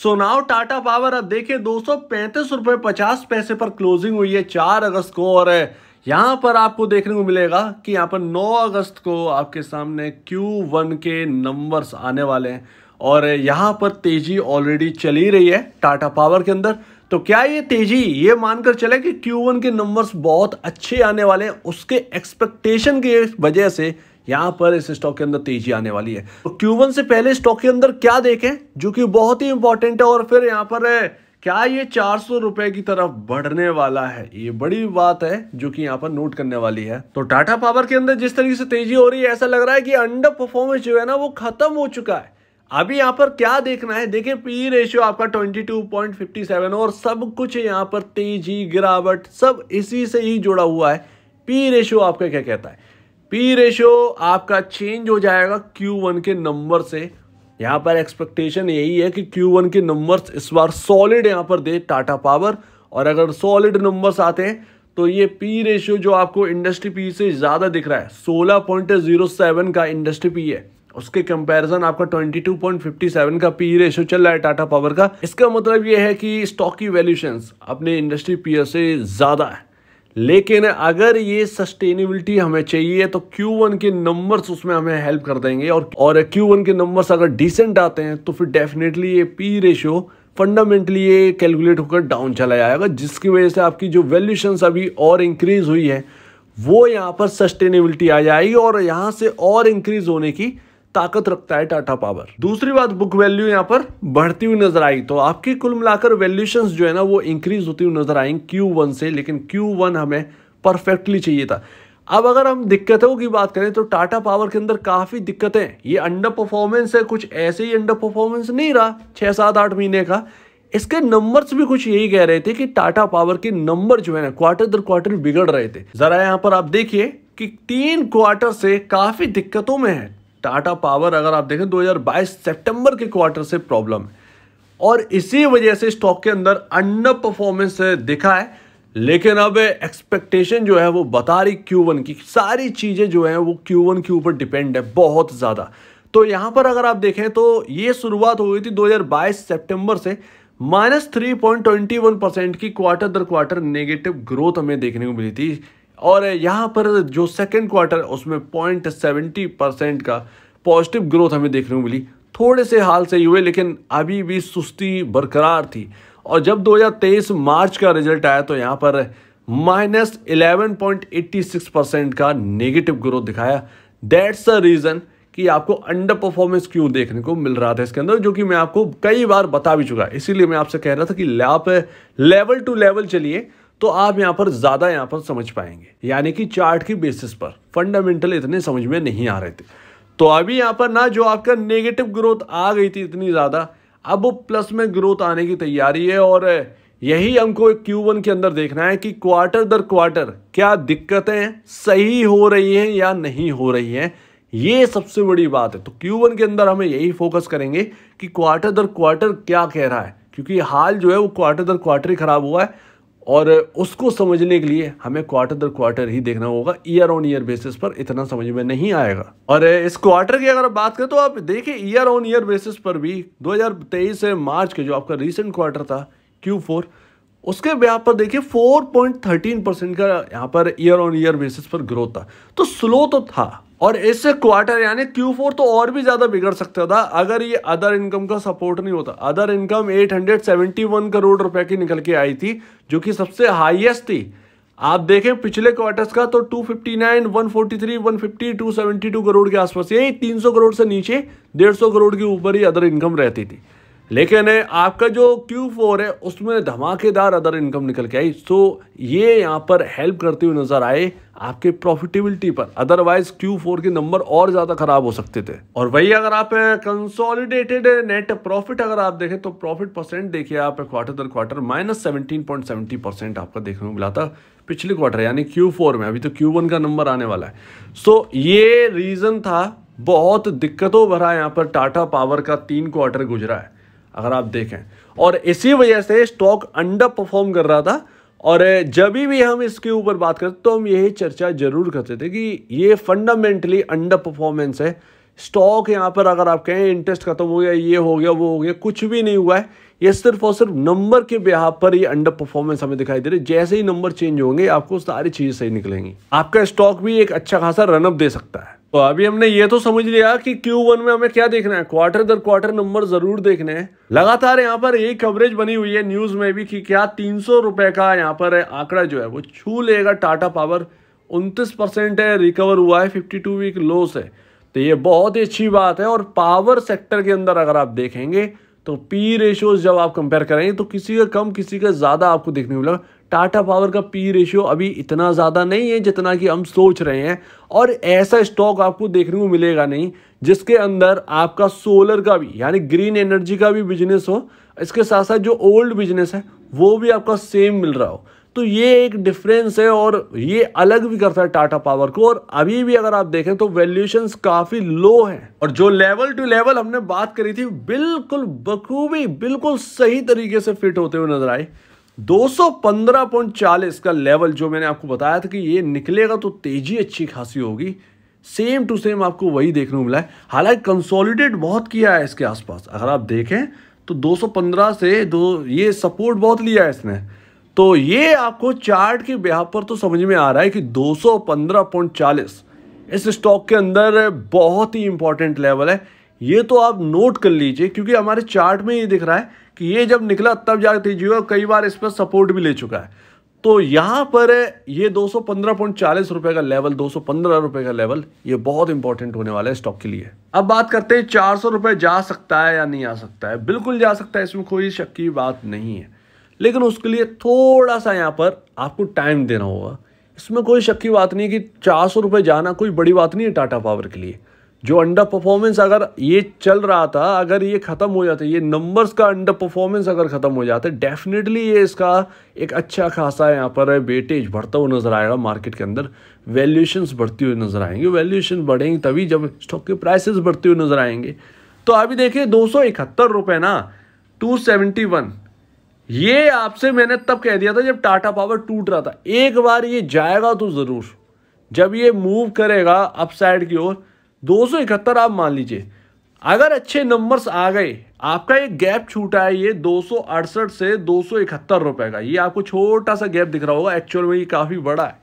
सोनाव Tata power अब देखिए दो सौ पैंतीस पचास पैसे पर क्लोजिंग हुई है चार अगस्त को और यहाँ पर आपको देखने को मिलेगा कि यहाँ पर 9 अगस्त को आपके सामने Q1 के नंबर्स आने वाले हैं और यहाँ पर तेजी ऑलरेडी चली रही है टाटा पावर के अंदर तो क्या ये तेजी ये मानकर चले कि Q1 के नंबर्स बहुत अच्छे आने वाले हैं उसके एक्सपेक्टेशन की वजह से यहां पर इस स्टॉक के अंदर तेजी आने वाली है तो Q1 से पहले स्टॉक के अंदर क्या देखें जो कि बहुत ही इंपॉर्टेंट है और फिर यहाँ पर है क्या ये चार सौ रुपए की तरफ बढ़ने वाला है ये बड़ी बात है जो कि यहाँ पर नोट करने वाली है तो टाटा पावर के अंदर जिस तरीके से तेजी हो रही है ऐसा लग रहा है कि अंडर परफॉर्मेंस जो है ना वो खत्म हो चुका है अभी यहाँ पर क्या देखना है देखिए पी रेशियो आपका 22.57 और सब कुछ यहाँ पर तेजी गिरावट सब इसी से ही जुड़ा हुआ है पी रेशियो e आपका क्या कहता है पी रेशो आपका चेंज हो जाएगा क्यू वन के नंबर से यहाँ पर एक्सपेक्टेशन यही है कि क्यू वन के नंबर्स इस बार सॉलिड यहाँ पर दे टाटा पावर और अगर सॉलिड नंबर्स आते हैं तो ये पी रेशियो जो आपको इंडस्ट्री पी से ज़्यादा दिख रहा है सोलह पॉइंट जीरो सेवन का इंडस्ट्री पी है उसके कंपैरिजन आपका 22.57 का पी रेशो चल रहा है टाटा पावर का इसका मतलब ये है कि स्टॉक की वैल्यूशन अपने इंडस्ट्री पीयर से ज़्यादा है लेकिन अगर ये सस्टेनेबिलिटी हमें चाहिए तो Q1 के नंबर्स उसमें हमें हेल्प कर देंगे और और Q1 के नंबर्स अगर डिसेंट आते हैं तो फिर डेफिनेटली ये पी रेशियो फंडामेंटली ये कैलकुलेट होकर डाउन चला जाएगा जिसकी वजह से आपकी जो वैल्यूशन अभी और इंक्रीज हुई है वो यहाँ पर सस्टेनेबिलिटी आ जाएगी और यहाँ से और इंक्रीज होने की ताकत रखता है टाटा पावर दूसरी बात बुक वैल्यू यहाँ पर बढ़ती हुई नजर आई तो आपकी कुल मिलाकर वैल्यूशन जो है ना वो इंक्रीज होती हुई नजर आई क्यू से लेकिन क्यू हमें परफेक्टली चाहिए था अब अगर हम दिक्कतों की बात करें तो टाटा पावर के अंदर काफ़ी दिक्कतें ये अंडर परफॉर्मेंस है कुछ ऐसे ही अंडर परफॉर्मेंस नहीं रहा छह सात आठ महीने का इसके नंबर्स भी कुछ यही कह रहे थे कि टाटा पावर के नंबर जो है ना क्वार्टर दर क्वार्टर बिगड़ रहे थे जरा यहाँ पर आप देखिए कि तीन क्वार्टर से काफ़ी दिक्कतों में है टाटा पावर अगर आप देखें 2022 सितंबर के क्वार्टर से प्रॉब्लम है और इसी वजह से स्टॉक के अंदर अंडर परफॉर्मेंस दिखा है लेकिन अब एक्सपेक्टेशन जो है वो बता रही वन की सारी चीज़ें जो है वो Q1 के ऊपर डिपेंड है बहुत ज़्यादा तो यहां पर अगर आप देखें तो ये शुरुआत हो गई थी 2022 सितंबर से minus three point twenty one percent की क्वार्टर दर क्वार्टर नेगेटिव ग्रोथ हमें देखने को मिली थी और यहाँ पर जो सेकेंड क्वार्टर उसमें पॉइंट सेवेंटी परसेंट का पॉजिटिव ग्रोथ हमें देखने को मिली थोड़े से हाल से हुए लेकिन अभी भी सुस्ती बरकरार थी और जब 2023 मार्च का रिजल्ट आया तो यहाँ पर minus point eighty six percent का नेगेटिव ग्रोथ दिखाया दैट्स अ रीज़न कि आपको अंडर परफॉर्मेंस क्यों देखने को मिल रहा था इसके अंदर जो कि मैं आपको कई बार बता भी चुका इसीलिए मैं आपसे कह रहा था कि आप लेवल टू लेवल चलिए तो आप यहाँ पर ज़्यादा यहाँ पर समझ पाएंगे यानी कि चार्ट की बेसिस पर फंडामेंटल इतने समझ में नहीं आ रहे थे तो अभी यहाँ पर ना जो आपका नेगेटिव ग्रोथ आ गई थी इतनी ज़्यादा अब प्लस में ग्रोथ आने की तैयारी है और यही हमको Q1 के अंदर देखना है कि क्वार्टर दर क्वार्टर क्या दिक्कतें सही हो रही हैं या नहीं हो रही हैं ये सबसे बड़ी बात है तो Q1 के अंदर हमें यही फोकस करेंगे कि क्वार्टर दर क्वार्टर क्या कह रहा है क्योंकि हाल जो है वो क्वार्टर दर क्वार्टर ही खराब हुआ है और उसको समझने के लिए हमें क्वार्टर दर क्वार्टर ही देखना होगा ईयर ऑन ईयर बेसिस पर इतना समझ में नहीं आएगा और इस क्वार्टर की अगर बात करें तो आप देखिए ईयर ऑन ईयर बेसिस पर भी 2023 से मार्च के जो आपका रिसेंट क्वार्टर था Q4 उसके यहाँ पर देखिए 4.13 परसेंट का यहाँ पर ईयर ऑन ईयर बेसिस पर ग्रोथ था तो स्लो तो था और इस क्वार्टर यानी क्यू फोर तो और भी ज़्यादा बिगड़ सकता था अगर ये अदर इनकम का सपोर्ट नहीं होता अदर इनकम 871 करोड़ रुपए की निकल के आई थी जो कि सबसे हाईएस्ट थी आप देखें पिछले क्वार्टर्स का तो 259, 143, 150, 272 करोड़ के आसपास यही 300 करोड़ से नीचे 150 करोड़ के ऊपर ही अदर इनकम रहती थी लेकिन आपका जो Q4 है उसमें धमाकेदार अदर इनकम निकल के आई सो ये यहाँ पर हेल्प करते हुए नज़र आए आपके प्रॉफिटेबिलिटी पर अदरवाइज Q4 के नंबर और ज़्यादा ख़राब हो सकते थे और वही अगर आप कंसोलिडेटेड नेट प्रॉफिट अगर आप देखें तो प्रॉफिट परसेंट देखिए आप क्वार्टर दर quarter minus seventeen point seventy percent आपका देखने को मिला था पिछले क्वार्टर यानी क्यू में अभी तो क्यू का नंबर आने वाला है सो ये रीज़न था बहुत दिक्कतों भरा यहाँ पर टाटा पावर का तीन क्वार्टर गुजरा है अगर आप देखें और इसी वजह से स्टॉक अंडर परफॉर्म कर रहा था और जब भी हम इसके ऊपर बात करते तो हम यही चर्चा जरूर करते थे कि ये फंडामेंटली अंडर परफॉर्मेंस है स्टॉक यहाँ पर अगर आप कहें इंटरेस्ट खत्म हो गया ये हो गया वो हो गया कुछ भी नहीं हुआ है ये सिर्फ और सिर्फ नंबर के बिहार पर ये अंडर परफॉर्मेंस हमें दिखाई दे रही है जैसे ही नंबर चेंज होंगे आपको सारी चीज़ें सही निकलेंगी आपका स्टॉक भी एक अच्छा खासा रनअप दे सकता है तो अभी हमने ये तो समझ लिया कि Q1 में हमें क्या देखना है क्वार्टर दर क्वार्टर नंबर जरूर देखने हैं लगातार यहाँ पर यही कवरेज बनी हुई है न्यूज में भी कि क्या तीन सौ रुपए का यहाँ पर आंकड़ा जो है वो छू लेगा टाटा पावर उनतीस परसेंट है रिकवर हुआ है फिफ्टी टू वीक लो से तो ये बहुत ही अच्छी बात है और पावर सेक्टर के अंदर अगर आप देखेंगे तो पी रेशियोज जब आप कंपेयर करेंगे तो किसी का कम किसी का ज़्यादा आपको देखने को मिलेगा टाटा पावर का पी रेशियो अभी इतना ज़्यादा नहीं है जितना कि हम सोच रहे हैं और ऐसा स्टॉक आपको देखने को मिलेगा नहीं जिसके अंदर आपका सोलर का भी यानी ग्रीन एनर्जी का भी बिजनेस हो इसके साथ साथ जो ओल्ड बिजनेस है वो भी आपका सेम मिल रहा हो तो ये एक डिफरेंस है और ये अलग भी करता है टाटा पावर को और अभी भी अगर आप देखें तो वैल्यूएशन काफी लो है और जो लेवल टू लेवल हमने बात करी थी बिल्कुल बखूबी बिल्कुल सही तरीके से फिट होते हुए नजर आए 215.40 का लेवल जो मैंने आपको बताया था कि ये निकलेगा तो तेजी अच्छी खासी होगी सेम टू सेम आपको वही देखने को मिला है हालांकि कंसोलिडेट बहुत किया है इसके आसपास अगर आप देखें तो 215 से दो ये सपोर्ट बहुत लिया है इसने तो ये आपको चार्ट के ब्याह पर तो समझ में आ रहा है कि 215.40 इस स्टॉक के अंदर बहुत ही इंपॉर्टेंट लेवल है ये तो आप नोट कर लीजिए क्योंकि हमारे चार्ट में ये दिख रहा है कि ये जब निकला तब जाकर तेजी कई बार इस पर सपोर्ट भी ले चुका है तो यहाँ पर ये 215.40 रुपए का लेवल 215 रुपए का लेवल ये बहुत इंपॉर्टेंट होने वाला है स्टॉक के लिए अब बात करते हैं चार सौ रुपए जा सकता है या नहीं आ सकता है बिल्कुल जा सकता है इसमें कोई शक की बात नहीं है लेकिन उसके लिए थोड़ा सा यहाँ पर आपको टाइम देना होगा इसमें कोई शक की बात नहीं है कि चार सौ रुपये जाना कोई बड़ी बात नहीं है टाटा पावर के लिए जो अंडर परफॉर्मेंस अगर ये चल रहा था अगर ये ख़त्म हो जाता ये नंबर्स का अंडर परफॉर्मेंस अगर ख़त्म हो जाता डेफिनेटली ये इसका एक अच्छा खासा यहाँ पर वेटेज बढ़ता हुआ नज़र आएगा मार्केट के अंदर वैल्यूशंस बढ़ती हुई नज़र आएंगे वैल्यूशन बढ़ेंगे तभी जब स्टॉक के प्राइसेस बढ़ते हुए नज़र आएंगे तो अभी देखिए दो सौ ना टू ये आपसे मैंने तब कह दिया था जब टाटा पावर टूट रहा था एक बार ये जाएगा तो ज़रूर जब ये मूव करेगा अपसाइड की ओर दो आप मान लीजिए अगर अच्छे नंबर्स आ गए आपका एक गैप छूटा है ये दो से दो रुपए का ये आपको छोटा सा गैप दिख रहा होगा एक्चुअल में ये काफ़ी बड़ा है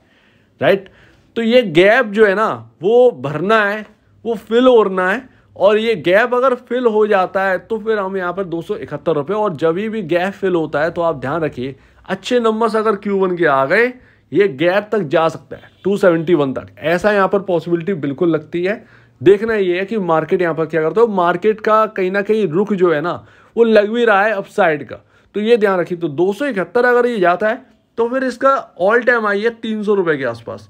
राइट तो ये गैप जो है ना वो भरना है वो फिल होना है और ये गैप अगर फिल हो जाता है तो फिर हम यहाँ पर दो रुपए और जब भी गैप फिल होता है तो आप ध्यान रखिए अच्छे नंबर्स अगर क्यू के आ गए ये गैप तक जा सकता है टू तक ऐसा यहाँ पर पॉसिबिलिटी बिल्कुल लगती है देखना ये है कि मार्केट यहाँ पर क्या करता है मार्केट का कहीं ना कहीं रुख जो है ना वो लग भी रहा है अपसाइड का तो ये ध्यान रखिए तो दो अगर ये जाता है तो फिर इसका ऑल टाइम हाई है तीन सौ के आसपास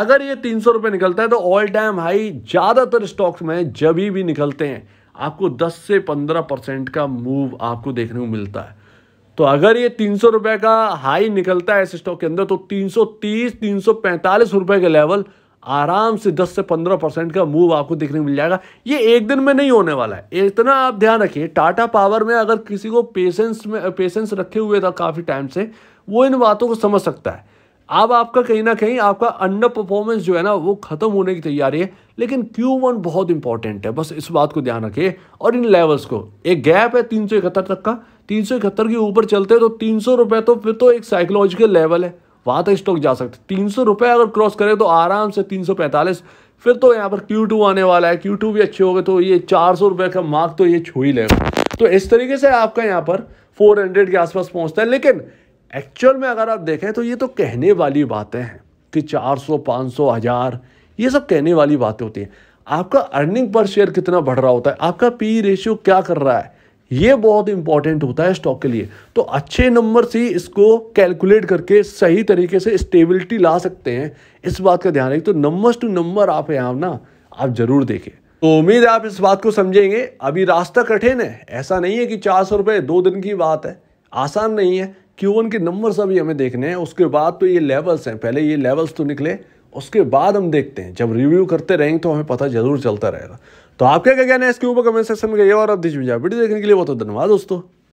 अगर ये तीन सौ निकलता है तो ऑल टाइम हाई ज़्यादातर स्टॉक्स में जब भी निकलते हैं आपको 10 से 15 परसेंट का मूव आपको देखने को मिलता है तो अगर ये तीन सौ रुपये का हाई निकलता है इस स्टॉक के अंदर तो 330 345 रुपए के लेवल आराम से 10 से 15 परसेंट का मूव आपको देखने को मिल जाएगा ये एक दिन में नहीं होने वाला है इतना आप ध्यान रखिए टाटा पावर में अगर किसी को पेशेंस में पेशेंस रखे हुए था काफ़ी टाइम से वो इन बातों को समझ सकता है अब आपका कहीं ना कहीं आपका अंडर परफॉर्मेंस जो है ना वो ख़त्म होने की तैयारी है लेकिन Q1 बहुत इंपॉर्टेंट है बस इस बात को ध्यान रखिए और इन लेवल्स को एक गैप है तीन तक का तीन के ऊपर चलते हैं तो तीन सौ तो फिर तो एक साइकोलॉजिकल लेवल है वहां तक स्टॉक जा सकते तीन सौ रुपये अगर क्रॉस करे तो आराम से तीन सौ पैंतालीस फिर तो यहाँ पर क्यू टू आने वाला है क्यू टू भी अच्छे हो गए तो ये चार सौ रुपए का मार्क तो ये छू ही लेगा तो इस तरीके से आपका यहाँ पर फोर हंड्रेड के आसपास पहुंचता है लेकिन एक्चुअल में अगर आप देखें तो ये तो कहने वाली बातें हैं कि चार सौ पाँच सौ हज़ार ये सब कहने वाली बातें होती हैं आपका अर्निंग पर शेयर कितना बढ़ रहा होता है आपका पी रेशियो e क्या कर रहा है ये बहुत इंपॉर्टेंट होता है स्टॉक के लिए तो अच्छे नंबर से इसको कैलकुलेट करके सही तरीके से स्टेबिलिटी ला सकते हैं इस बात का ध्यान रखें तो नंबर टू नंबर आप यहाँ ना आप ज़रूर देखें तो उम्मीद है आप इस बात को समझेंगे अभी रास्ता कठिन है ऐसा नहीं है कि चार सौ रुपये दो दिन की बात है आसान नहीं है क्यू के नंबर्स अभी हमें देखने हैं उसके बाद तो ये लेवल्स हैं पहले ये लेवल्स तो निकले उसके बाद हम देखते हैं जब रिव्यू करते रहेंगे तो हमें पता ज़रूर चलता रहेगा तो आपके क्या कहना है इसके ऊपर कमेंट सेक्शन में कहिए और आप दीजिए वीडियो देखने के लिए बहुत बहुत धन्यवाद दोस्तों